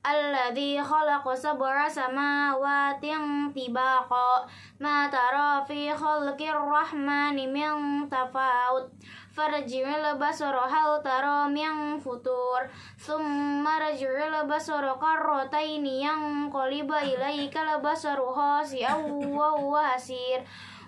alladzi khalaqa sab'a samawatin tibaqa ma tara fi khalqir rahmani min tafawut farji'il basara hal tara min futur thumma raj'il basara qarrataini yang qaliba ilaika labasaru khasi'an wa huwa hasir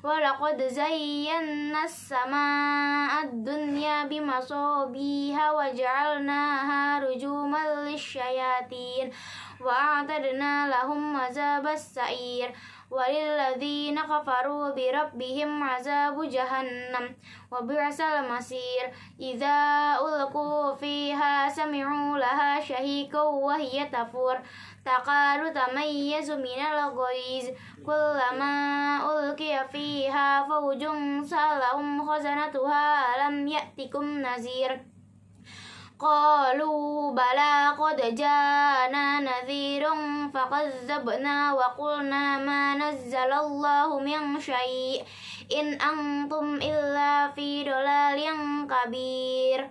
ولقد زينا السماء الدنيا بمصابيها وجعلناها رجوما للشياطين وأعتدنا لهم عذاب السعير وللذين كفروا بربهم عذاب جهنم وبئس المصير إذا ألقوا فيها سمعوا لها شهيكا وهي تفور تقال تميز من الغيظ كلما ulkiya fiha fawjum salahum khazanatuha lam ya'tikum nazir Qalu bala qad jana nadhirun faqazzabna ma nazzala Allahu in antum illa fi yang kabir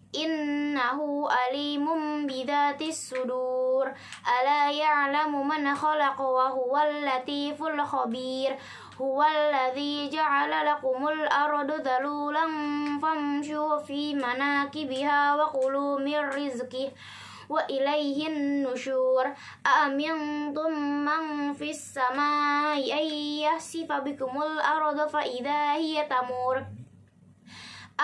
إنه أليم بذات الصدور ألا يعلم من خلق وهو اللطيف الخبير هو الذي جعل لكم الأرض ذلولا فامشوا في مناكبها وكلوا من رزقه وإليه النشور أمنتم من في السماء أن يخسف بكم الأرض فإذا هي تمور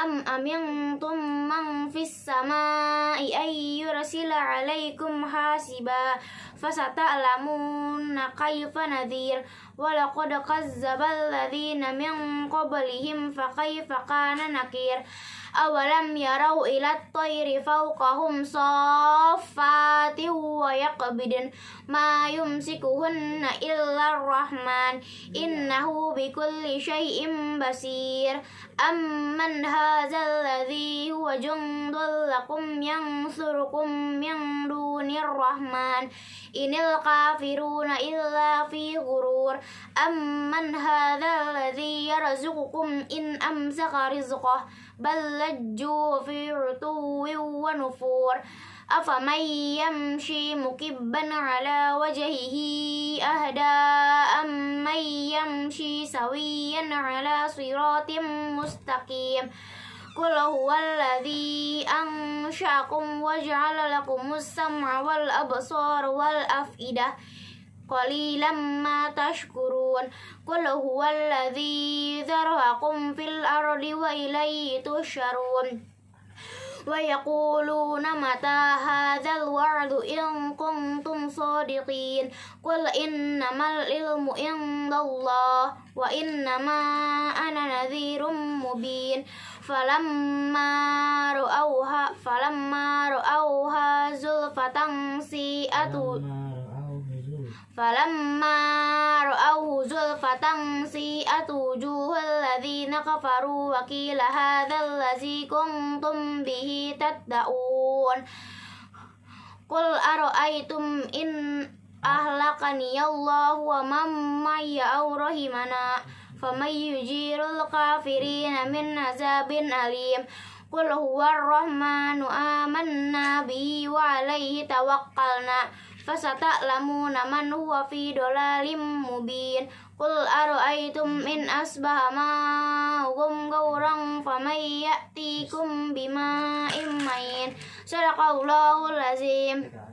am amintum man fis samai ay yursila alaikum hasiba fasata'lamuna kaifa nadhir ولقد كذب الذين من قبلهم فكيف كان نكير أولم يروا إلى الطير فوقهم صافات ويقبضن ما يمسكهن إلا الرحمن إنه بكل شيء بصير أمن هذا الذي هو جند لكم ينصركم من دون الرحمن إن الكافرون إلا في غرور أمن هذا الذي يرزقكم إن أمسك رزقه بل لجوا في عتو ونفور أفمن يمشي مكبا على وجهه أهدى أمن يمشي سويا على صراط مستقيم قل هو الذي أنشأكم وجعل لكم السمع والأبصار والأفئدة قليلا ما تشكرون قل هو الذي ذرعكم في الأرض وإليه تشرون ويقولون متى هذا الوعد إن كنتم صادقين قل إنما العلم عند الله وإنما أنا نذير مبين فلما رأوها فلما رأوها زلفة سيئة فلما رأوه زلفة سيئت وجوه الذين كفروا وقيل هذا الذي كنتم به تدعون قل أرأيتم إن أهلكني الله ومن معي أو رحمنا فمن يجير الكافرين من عذاب أليم قل هو الرحمن آمنا به وعليه توكلنا fasata lamu naman huwa fi dolalim mubin kul aruaitum in asbah ma'ukum gawrang famay ya'tikum bima'in main Sadaqallahul azim